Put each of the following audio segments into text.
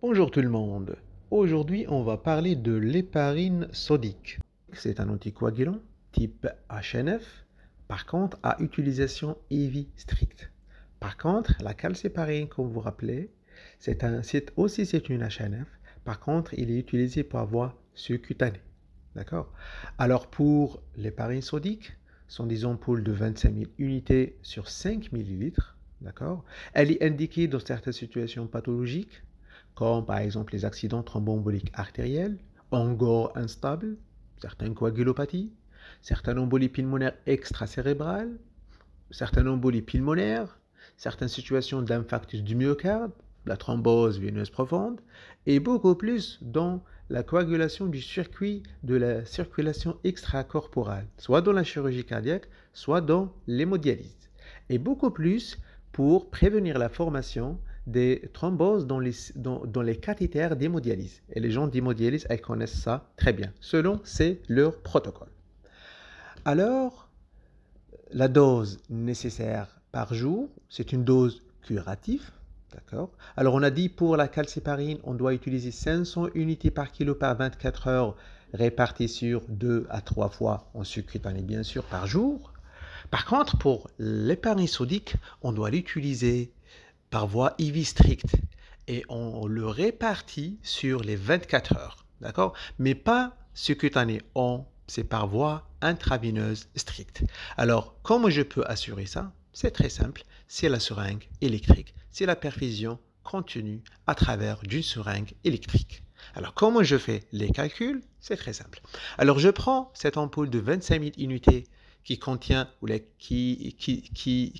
Bonjour tout le monde. Aujourd'hui, on va parler de l'éparine sodique. C'est un anticoagulant type HNF, par contre à utilisation IV e stricte. Par contre, la calcéparine, comme vous vous rappelez, c'est un, aussi c'est une HNF. Par contre, il est utilisé avoir voie cutané D'accord Alors pour l'éparine sodique, sont des ampoules de 25 000 unités sur 5 millilitres D'accord Elle est indiquée dans certaines situations pathologiques comme par exemple les accidents thromboemboliques artériels, angor instable, certaines coagulopathies, certaines embolies pulmonaires extracérébrales, certaines embolies pulmonaires, certaines situations d'infarctus du myocarde, la thrombose veineuse profonde, et beaucoup plus dans la coagulation du circuit de la circulation extracorporelle, soit dans la chirurgie cardiaque, soit dans l'hémodialyse, et beaucoup plus pour prévenir la formation des thromboses dans les, dans, dans d'hémodialyse. Et les gens d'hémodialyse, elles connaissent ça très bien, selon c'est leur protocole. Alors, la dose nécessaire par jour, c'est une dose curative, D'accord Alors, on a dit pour la calciparine, on doit utiliser 500 unités par kilo par 24 heures réparties sur 2 à 3 fois en sucre bien sûr, par jour. Par contre, pour l'épargne sodique, on doit l'utiliser par voie IV stricte et on le répartit sur les 24 heures, d'accord Mais pas cutané, on, c'est par voie intraveineuse stricte. Alors, comment je peux assurer ça C'est très simple, c'est la seringue électrique, c'est la perfusion continue à travers d'une seringue électrique. Alors, comment je fais les calculs C'est très simple. Alors, je prends cette ampoule de 25 000 unités qui contient ou les, qui,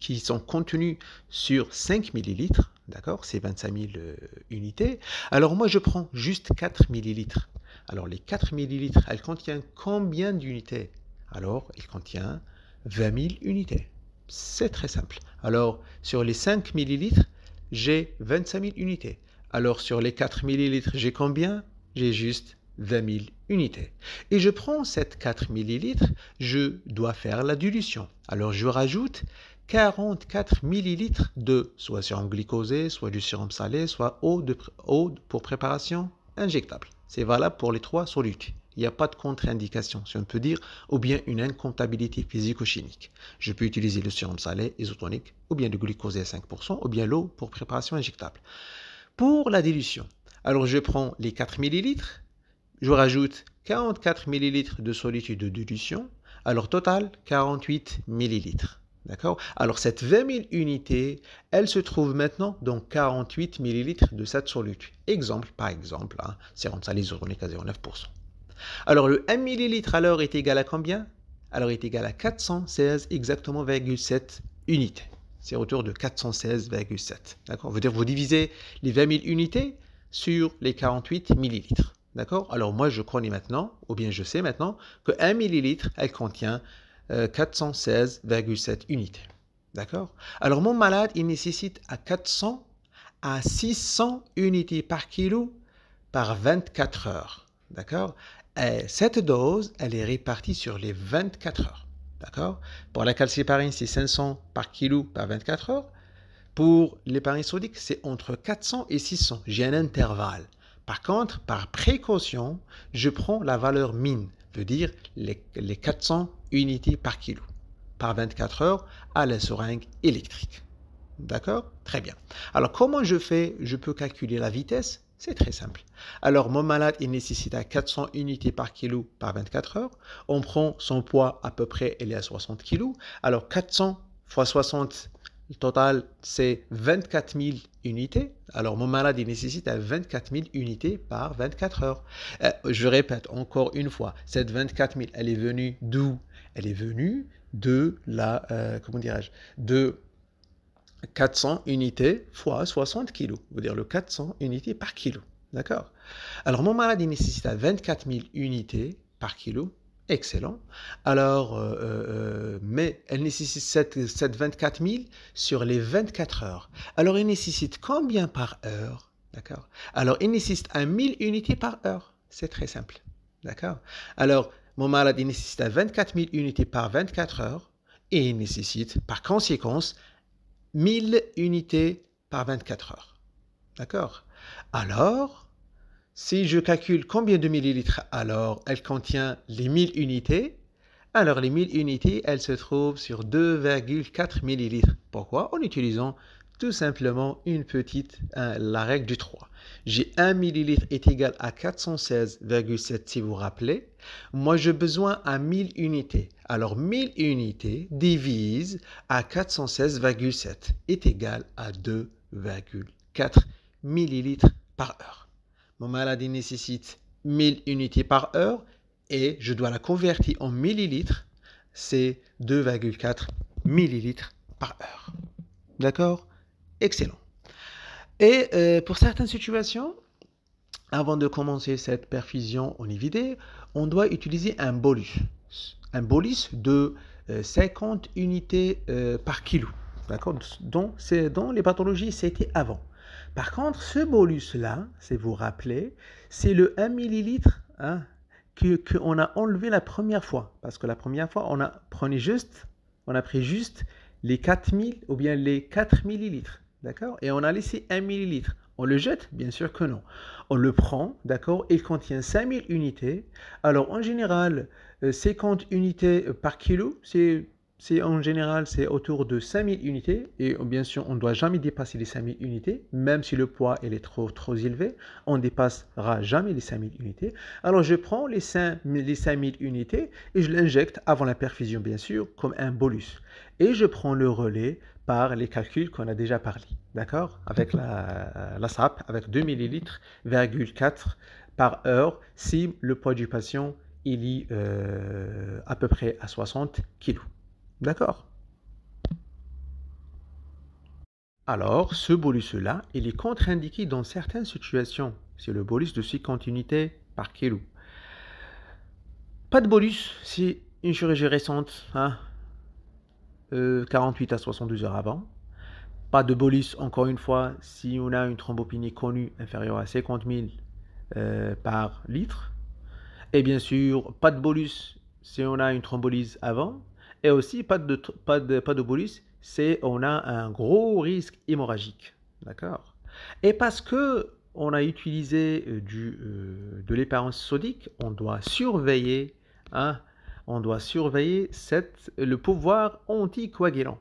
qui, sont contenus sur 5 millilitres, d'accord, c'est 25 000 euh, unités. Alors moi je prends juste 4 millilitres. Alors les 4 millilitres, elles contiennent combien d'unités Alors il contient 20 000 unités. C'est très simple. Alors sur les 5 millilitres, j'ai 25 000 unités. Alors sur les 4 millilitres, j'ai combien J'ai juste 20 000 unités. Et je prends cette 4 ml, je dois faire la dilution. Alors je rajoute 44 ml de soit sérum glycosé, soit du sérum salé, soit eau, de, pour préparation injectable. C'est valable pour les trois solutes. Il n'y a pas de contre-indication, si on peut dire, ou bien une incontabilité physico-chimique. Je peux utiliser le sérum salé, isotonique, ou bien le glucosé à 5%, ou bien l'eau pour préparation injectable. Pour la dilution, alors je prends les 4 millilitres je rajoute 44 ml de soluté de dilution, alors total 48 ml. D'accord Alors cette 20 000 unités, elle se trouve maintenant dans 48 ml de cette solute. Exemple par exemple, hein, c'est comme ça les 0,9%. Alors le 1 ml alors est égal à combien Alors est égal à 416 exactement 7 unités. C'est autour de 416,7. D'accord Vous dire vous divisez les 20 000 unités sur les 48 millilitres. D'accord Alors moi, je connais maintenant, ou bien je sais maintenant, que 1 millilitre, elle contient 416,7 euh, unités. D'accord Alors mon malade, il nécessite à 400 à 600 unités par kilo par 24 heures. D'accord Cette dose, elle est répartie sur les 24 heures. D'accord Pour la calciparine, c'est 500 par kilo par 24 heures. Pour l'héparine sodique, c'est entre 400 et 600. J'ai un intervalle. Par contre, par précaution, je prends la valeur mine, veut dire les, 400 unités par kilo, par 24 heures à la seringue électrique. D'accord Très bien. Alors comment je fais Je peux calculer la vitesse c'est très simple. Alors, mon malade, il nécessite à 400 unités par kilo par 24 heures. On prend son poids à peu près, il est à 60 kg. Alors, 400 fois 60, le total, c'est 24 000 unités. Alors, mon malade, il nécessite 24 000 unités par 24 heures. Euh, je répète encore une fois, cette 24 000, elle est venue d'où Elle est venue de la, euh, comment dirais-je, de 400 unités fois 60 kg, Vous dire le 400 unités par kilo. D'accord Alors, mon malade, il nécessite 24 000 unités par kilo Excellent. Alors, euh, euh, euh, mais elle nécessite cette, 24 000 sur les 24 heures. Alors, elle nécessite combien par heure D'accord Alors, il nécessite 1 1000 unités par heure. C'est très simple. D'accord Alors, mon malade, il nécessite 24 000 unités par 24 heures et il nécessite, par conséquence, 1000 unités par 24 heures. D'accord Alors, si je calcule combien de millilitres, alors elle contient les 1000 unités. Alors les 1000 unités, elles se trouvent sur 2,4 millilitres. Pourquoi En utilisant tout simplement une petite, la règle du 3. J'ai 1 millilitre est égal à 416,7 si vous vous rappelez. Moi, j'ai besoin à 1000 unités. Alors, 1000 unités divise à 416,7 est égal à 2,4 millilitres par heure. Mon maladie nécessite 1000 unités par heure et je dois la convertir en millilitres. C'est 2,4 millilitres par heure. D'accord Excellent. Et euh, pour certaines situations, avant de commencer cette perfusion en IVD, on doit utiliser un bolus. Un bolus de 50 euh, unités euh, par kilo. D'accord dans les pathologies, c'était avant. Par contre, ce bolus-là, c'est vous vous rappelez, c'est le 1 ml qu'on a enlevé la première fois. Parce que la première fois, on a, juste, on a pris juste les 4000 ou bien les 4 millilitres. D'accord Et on a laissé 1 millilitre. On le jette Bien sûr que non. On le prend, d'accord Il contient 5000 unités. Alors en général, 50 euh, unités par kilo, c'est en général c'est autour de 5000 unités et bien sûr on ne doit jamais dépasser les 5000 unités même si le poids est trop trop élevé on dépassera jamais les 5000 unités alors je prends les 5000 5000 unités et je l'injecte avant la perfusion bien sûr comme un bolus et je prends le relais par les calculs qu'on a déjà parlé d'accord avec la, la SAP avec 2 ml,4 par heure si le poids du patient il est euh, à peu près à 60 kg. D'accord Alors, ce bolus-là, il est contre-indiqué dans certaines situations. C'est le bolus de six-continuité par kilo. Pas de bolus, si une chirurgie récente, hein, 48 euh, à 72 heures avant. Pas de bolus, encore une fois, si on a une thrombopénie connue inférieure à 50 000 euh, par litre. Et bien sûr, pas de bolus si on a une thrombolyse avant, et aussi, pas de, pas de, pas de bolus, c'est on a un gros risque hémorragique. D'accord Et parce que on a utilisé euh, du, euh, de l'épargne sodique, on doit surveiller, hein, on doit surveiller cette, le pouvoir anticoagulant.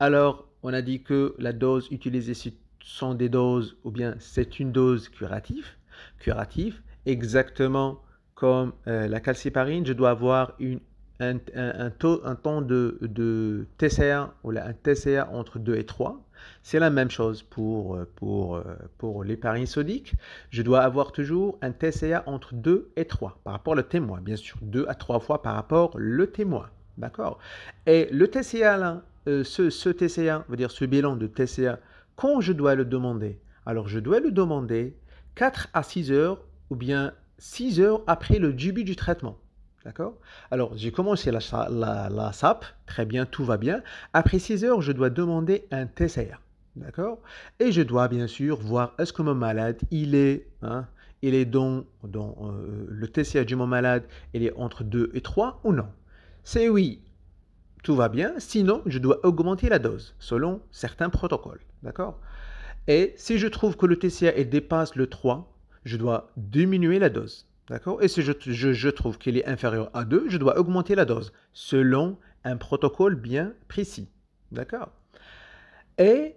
Alors, on a dit que la dose utilisée sont des doses, ou bien c'est une dose curative, curative, exactement comme euh, la calciparine, je dois avoir une un, taux, un temps de, TCA ou un TCA entre 2 et 3. C'est la même chose pour, pour, pour les paris Je dois avoir toujours un TCA entre 2 et 3 par rapport au témoin, bien sûr, 2 à 3 fois par rapport le témoin. D'accord Et le TCA, euh, ce, TCA, veut dire ce bilan de TCA, quand je dois le demander Alors, je dois le demander 4 à 6 heures ou bien 6 heures après le début du traitement. D'accord Alors, j'ai commencé la, SAP, très bien, tout va bien. Après 6 heures, je dois demander un TCA. D'accord Et je dois bien sûr voir est-ce que mon malade, il est, hein, il est dans, euh, le TCA du mon malade, il est entre 2 et 3 ou non C'est oui, tout va bien. Sinon, je dois augmenter la dose selon certains protocoles. D'accord Et si je trouve que le TCA dépasse le 3, je dois diminuer la dose. D'accord Et si je, je, trouve qu'il est inférieur à 2, je dois augmenter la dose selon un protocole bien précis. D'accord Et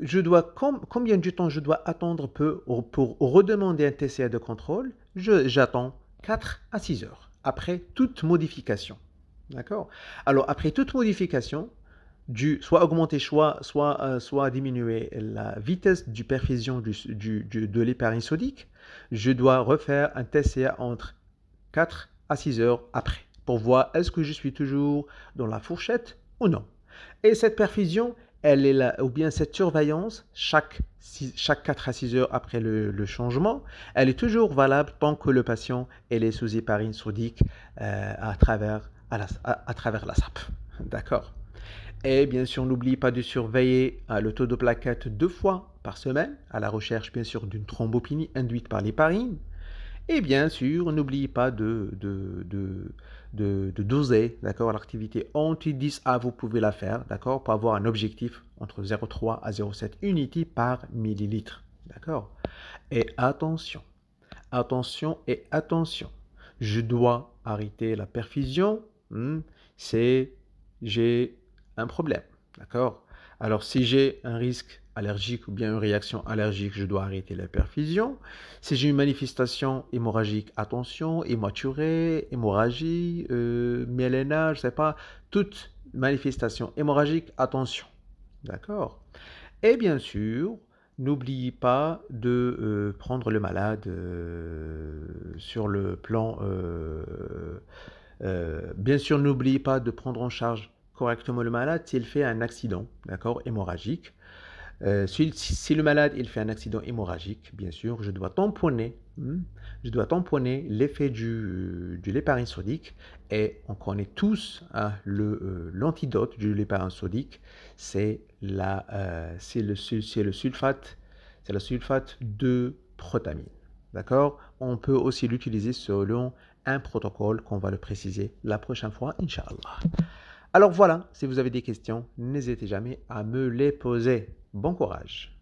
je dois, combien de temps je dois attendre pour redemander un TCA de contrôle J'attends 4 à 6 heures après toute modification. D'accord Alors, après toute modification, soit augmenter soit, euh, soit, soit diminuer la vitesse du perfusion de l'héparine sodique, je dois refaire un TCA entre 4 à 6 heures après pour voir est-ce que je suis toujours dans la fourchette ou non. Et cette perfusion, elle est ou bien cette surveillance, chaque, 4 à 6 heures après le, changement, elle est toujours valable tant que le patient est sous héparine sodique euh, à, travers, à, à travers la SAP. D'accord et bien sûr, n'oublie pas de surveiller euh, le taux de plaquettes deux fois par semaine, à la recherche bien sûr d'une thrombopénie induite par l'héparine. Et bien sûr, n'oublie pas de, de, de, de, de doser, d'accord L'activité anti-10A, vous pouvez la faire, d'accord Pour avoir un objectif entre 0,3 à 0,7 unités par millilitre, d'accord Et attention, attention et attention, je dois arrêter la perfusion. Hmm, c'est, j'ai un problème. D'accord Alors, si j'ai un risque allergique ou bien une réaction allergique, je dois arrêter la perfusion. Si j'ai une manifestation hémorragique, attention, hématurée, hémorragie, euh, c'est pas, toute manifestation hémorragique, attention. D'accord Et bien sûr, n'oubliez pas de euh, prendre le malade euh, sur le plan... Euh, bien sûr, n'oubliez pas de prendre en charge correctement le malade s'il fait un accident, d'accord, hémorragique. Euh, si, le malade il fait un accident hémorragique, bien sûr, je dois tamponner, hmm, je dois tamponner l'effet du, euh, du sodique et on connaît tous hein, euh, l'antidote du léparin sodique, c'est la c'est le le sulfate, c'est sulfate de protamine. D'accord On peut aussi l'utiliser selon un protocole qu'on va le préciser la prochaine fois, Inch'Allah. Alors voilà, si vous avez des questions, n'hésitez jamais à me les poser. Bon courage